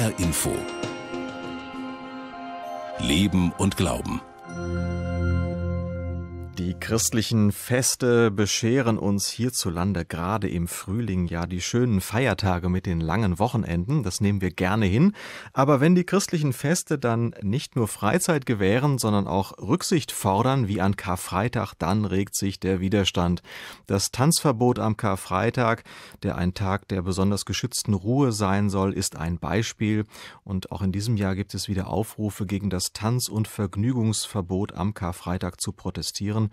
HR Info. Leben und Glauben. Die christlichen Feste bescheren uns hierzulande gerade im Frühling ja die schönen Feiertage mit den langen Wochenenden, das nehmen wir gerne hin, aber wenn die christlichen Feste dann nicht nur Freizeit gewähren, sondern auch Rücksicht fordern, wie an Karfreitag, dann regt sich der Widerstand. Das Tanzverbot am Karfreitag, der ein Tag der besonders geschützten Ruhe sein soll, ist ein Beispiel und auch in diesem Jahr gibt es wieder Aufrufe gegen das Tanz- und Vergnügungsverbot am Karfreitag zu protestieren.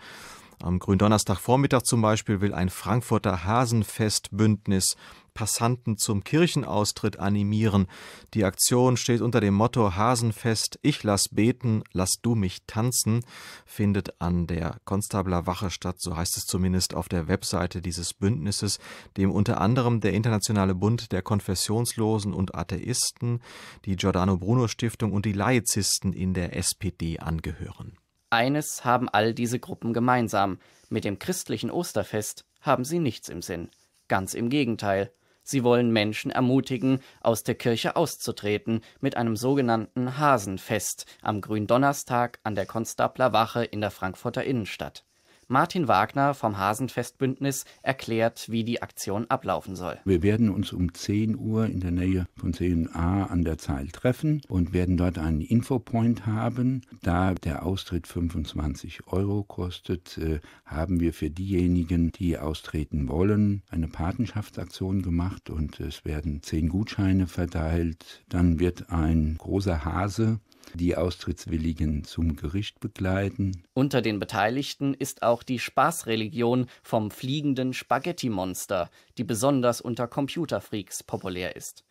Am Gründonnerstagvormittag zum Beispiel will ein Frankfurter Hasenfestbündnis Passanten zum Kirchenaustritt animieren. Die Aktion steht unter dem Motto Hasenfest, ich lass beten, lass du mich tanzen, findet an der Konstabler Wache statt, so heißt es zumindest auf der Webseite dieses Bündnisses, dem unter anderem der Internationale Bund der Konfessionslosen und Atheisten, die Giordano Bruno Stiftung und die Laizisten in der SPD angehören. Eines haben all diese Gruppen gemeinsam, mit dem christlichen Osterfest haben sie nichts im Sinn. Ganz im Gegenteil, sie wollen Menschen ermutigen, aus der Kirche auszutreten, mit einem sogenannten Hasenfest am Gründonnerstag an der Konstablerwache in der Frankfurter Innenstadt. Martin Wagner vom Hasenfestbündnis erklärt, wie die Aktion ablaufen soll. Wir werden uns um 10 Uhr in der Nähe von 10a an der Zeil treffen und werden dort einen Infopoint haben. Da der Austritt 25 Euro kostet, äh, haben wir für diejenigen, die austreten wollen, eine Patenschaftsaktion gemacht und es werden 10 Gutscheine verteilt. Dann wird ein großer Hase die Austrittswilligen zum Gericht begleiten. Unter den Beteiligten ist auch die Spaßreligion vom fliegenden Spaghetti-Monster, die besonders unter Computerfreaks populär ist.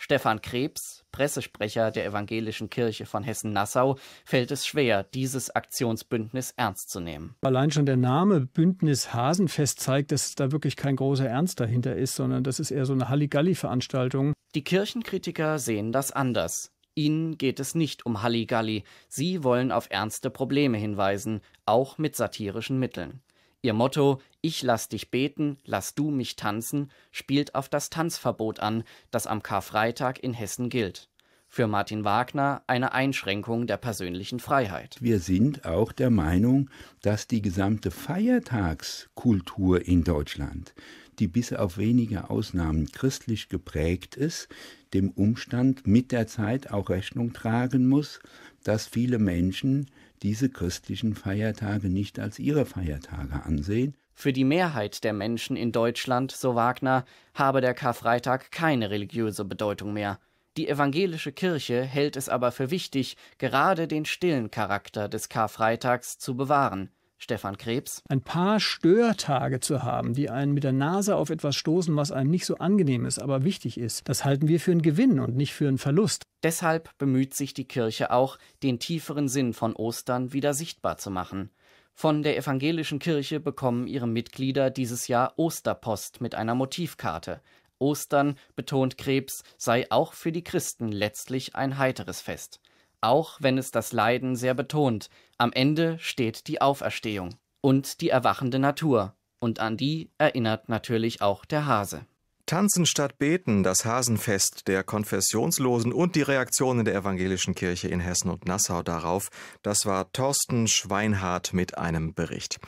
Stefan Krebs, Pressesprecher der Evangelischen Kirche von Hessen-Nassau, fällt es schwer, dieses Aktionsbündnis ernst zu nehmen. Allein schon der Name Bündnis Hasenfest zeigt, dass da wirklich kein großer Ernst dahinter ist, sondern das ist eher so eine Halligalli-Veranstaltung. Die Kirchenkritiker sehen das anders. Ihnen geht es nicht um Halligalli. Sie wollen auf ernste Probleme hinweisen, auch mit satirischen Mitteln. Ihr Motto Ich lass dich beten, lass du mich tanzen spielt auf das Tanzverbot an, das am Karfreitag in Hessen gilt für Martin Wagner eine Einschränkung der persönlichen Freiheit. Wir sind auch der Meinung, dass die gesamte Feiertagskultur in Deutschland, die bis auf wenige Ausnahmen christlich geprägt ist, dem Umstand mit der Zeit auch Rechnung tragen muss, dass viele Menschen diese christlichen Feiertage nicht als ihre Feiertage ansehen. Für die Mehrheit der Menschen in Deutschland, so Wagner, habe der Karfreitag keine religiöse Bedeutung mehr. Die evangelische Kirche hält es aber für wichtig, gerade den stillen Charakter des Karfreitags zu bewahren. Stefan Krebs. Ein paar Störtage zu haben, die einen mit der Nase auf etwas stoßen, was einem nicht so angenehm ist, aber wichtig ist, das halten wir für einen Gewinn und nicht für einen Verlust. Deshalb bemüht sich die Kirche auch, den tieferen Sinn von Ostern wieder sichtbar zu machen. Von der evangelischen Kirche bekommen ihre Mitglieder dieses Jahr Osterpost mit einer Motivkarte. Ostern, betont Krebs, sei auch für die Christen letztlich ein heiteres Fest. Auch wenn es das Leiden sehr betont, am Ende steht die Auferstehung und die erwachende Natur. Und an die erinnert natürlich auch der Hase. Tanzen statt Beten, das Hasenfest der Konfessionslosen und die Reaktionen der evangelischen Kirche in Hessen und Nassau darauf, das war Thorsten Schweinhardt mit einem Bericht.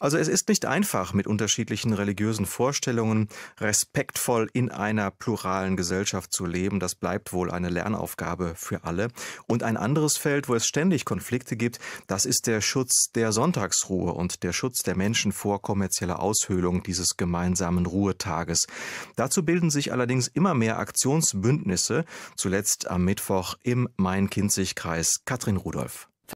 Also es ist nicht einfach, mit unterschiedlichen religiösen Vorstellungen respektvoll in einer pluralen Gesellschaft zu leben. Das bleibt wohl eine Lernaufgabe für alle. Und ein anderes Feld, wo es ständig Konflikte gibt, das ist der Schutz der Sonntagsruhe und der Schutz der Menschen vor kommerzieller Aushöhlung dieses gemeinsamen Ruhetages. Das Dazu bilden sich allerdings immer mehr Aktionsbündnisse, zuletzt am Mittwoch im Main-Kinzig-Kreis Katrin Rudolph.